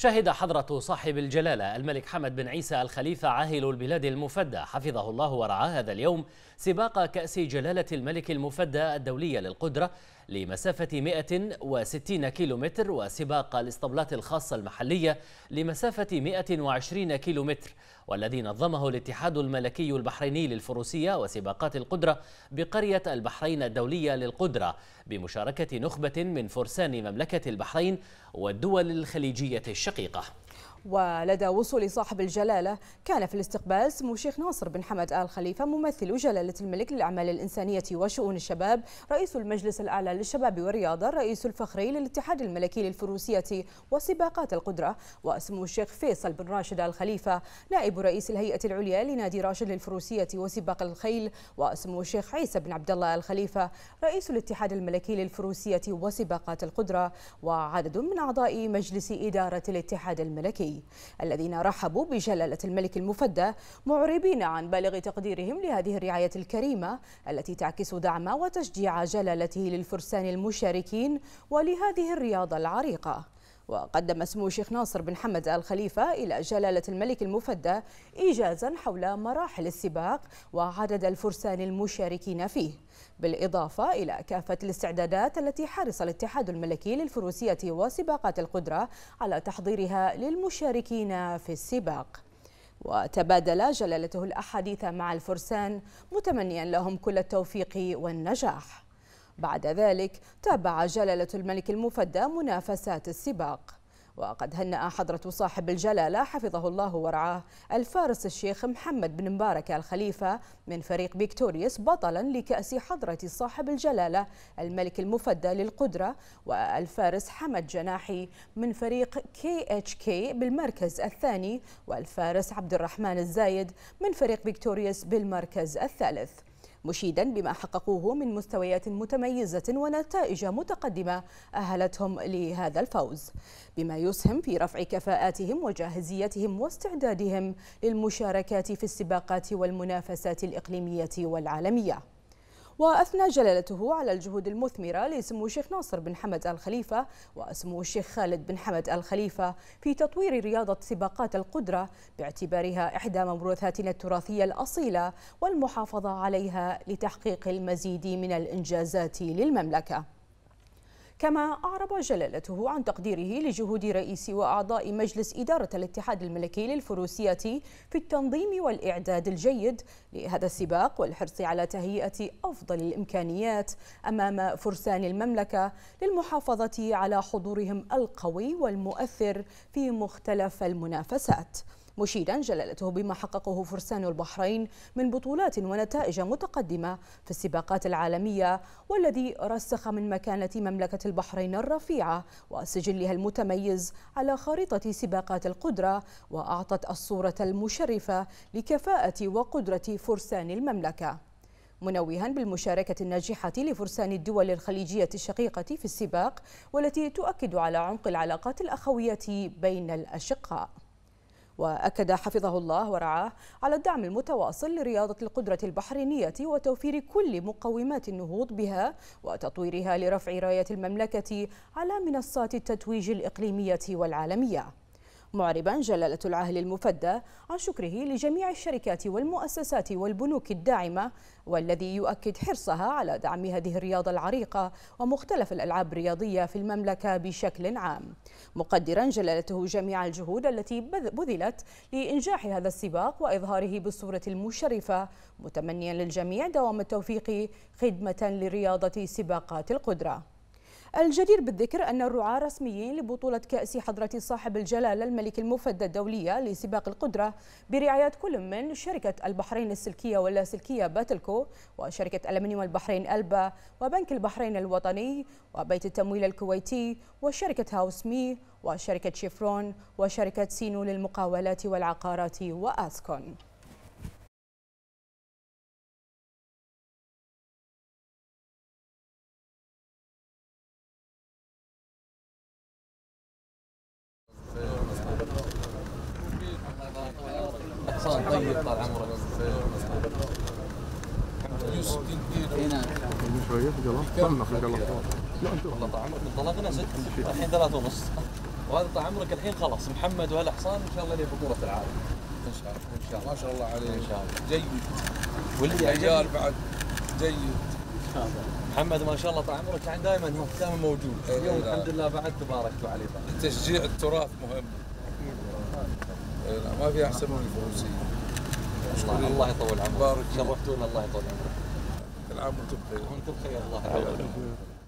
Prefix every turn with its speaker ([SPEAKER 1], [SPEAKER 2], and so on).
[SPEAKER 1] شهد حضرة صاحب الجلالة الملك حمد بن عيسى الخليفة عاهل البلاد المفدى حفظه الله ورعاه هذا اليوم سباق كأس جلالة الملك المفدى الدولية للقدرة لمسافة 160 كيلومتر وسباق الاسطبلات الخاصة المحلية لمسافة 120 كيلومتر والذي نظمه الاتحاد الملكي البحريني للفروسية وسباقات القدرة بقرية البحرين الدولية للقدرة بمشاركة نخبة من فرسان مملكة البحرين والدول الخليجية الشقيقة ولدى وصول صاحب الجلالة كان في الاستقبال سمو الشيخ ناصر بن حمد آل خليفة ممثل جلالة الملك للأعمال الإنسانية وشؤون الشباب رئيس المجلس الأعلى للشباب والرياضة الرئيس الفخري للاتحاد الملكي للفروسية وسباقات القدرة وسمو الشيخ فيصل بن راشد آل خليفة نائب رئيس الهيئة العليا لنادي راشد للفروسية وسباق الخيل وسمو الشيخ عيسى بن عبد الله آل خليفة رئيس الاتحاد الملكي للفروسية وسباقات القدرة وعدد من أعضاء مجلس إدارة الاتحاد الملكي الدولي الذين رحبوا بجلالة الملك المفدى معربين عن بالغ تقديرهم لهذه الرعاية الكريمة التي تعكس دعم وتشجيع جلالته للفرسان المشاركين ولهذه الرياضة العريقة وقدم سمو الشيخ ناصر بن حمد آل خليفة إلى جلالة الملك المفدى إيجازا حول مراحل السباق وعدد الفرسان المشاركين فيه بالإضافة إلى كافة الاستعدادات التي حرص الاتحاد الملكي للفروسية وسباقات القدرة على تحضيرها للمشاركين في السباق وتبادل جلالته الأحاديث مع الفرسان متمنيا لهم كل التوفيق والنجاح بعد ذلك تابع جلالة الملك المفدى منافسات السباق وقد هنأ حضرة صاحب الجلالة حفظه الله ورعاه الفارس الشيخ محمد بن مبارك الخليفة من فريق فيكتوريوس بطلا لكأس حضرة صاحب الجلالة الملك المفدى للقدرة والفارس حمد جناحي من فريق كي اتش كي بالمركز الثاني والفارس عبد الرحمن الزايد من فريق فيكتوريوس بالمركز الثالث مشيدا بما حققوه من مستويات متميزة ونتائج متقدمة أهلتهم لهذا الفوز بما يسهم في رفع كفاءاتهم وجاهزيتهم واستعدادهم للمشاركات في السباقات والمنافسات الإقليمية والعالمية وأثنى جلالته على الجهود المثمرة لسمو الشيخ ناصر بن حمد الخليفة وسمو الشيخ خالد بن حمد الخليفة في تطوير رياضة سباقات القدرة باعتبارها إحدى موروثاتنا التراثية الأصيلة والمحافظة عليها لتحقيق المزيد من الإنجازات للمملكة كما أعرب جلالته عن تقديره لجهود رئيس وأعضاء مجلس إدارة الاتحاد الملكي للفروسية في التنظيم والإعداد الجيد لهذا السباق والحرص على تهيئة أفضل الإمكانيات أمام فرسان المملكة للمحافظة على حضورهم القوي والمؤثر في مختلف المنافسات مشيدا جلالته بما حققه فرسان البحرين من بطولات ونتائج متقدمة في السباقات العالمية والذي رسخ من مكانة مملكة البحرين الرفيعة وسجلها المتميز على خريطة سباقات القدرة وأعطت الصورة المشرفة لكفاءة وقدرة فرسان المملكة منوها بالمشاركة الناجحة لفرسان الدول الخليجية الشقيقة في السباق والتي تؤكد على عمق العلاقات الأخوية بين الأشقاء وأكد حفظه الله ورعاه على الدعم المتواصل لرياضة القدرة البحرينية وتوفير كل مقومات النهوض بها وتطويرها لرفع راية المملكة على منصات التتويج الإقليمية والعالمية معربا جلالة العاهل المفدى عن شكره لجميع الشركات والمؤسسات والبنوك الداعمة والذي يؤكد حرصها على دعم هذه الرياضة العريقة ومختلف الألعاب الرياضية في المملكة بشكل عام مقدرا جلالته جميع الجهود التي بذلت لإنجاح هذا السباق وإظهاره بالصورة المشرفة متمنيا للجميع دوام التوفيق خدمة لرياضة سباقات القدرة الجدير بالذكر أن الرعاة رسميين لبطولة كأس حضرة صاحب الجلالة الملك المفدى الدولية لسباق القدرة برعاية كل من شركة البحرين السلكية واللاسلكية باتلكو وشركة ألمنيوم البحرين ألبا وبنك البحرين الوطني وبيت التمويل الكويتي وشركة هاوس مي وشركة شيفرون وشركة سينو للمقاولات والعقارات وآسكون حصان طيب طال طيب. طيب. عمرك هنا شويه في قلم طلنا في قلم لا انت والله طال عمرك انطلقنا ست الحين ثلاثة ونص وهذا طال عمرك الحين خلاص محمد وهالحصان ان شاء الله لي بطولة العالم ان شاء الله ان شاء الله ما شاء الله عليه ان شاء الله جيد واللي عيال بعد جيد محمد ما شاء الله طال عمرك يعني دائما دائما موجود إيه، اليوم إيه، الحمد لله بعد تباركتوا عليه تشجيع التراث مهم لا إيه، ما في احسن من الفروسيه الله, يطول عمرك شرفتونا الله يطول عمرك كل عام وانتم بخير وانتم بخير الله يحفظك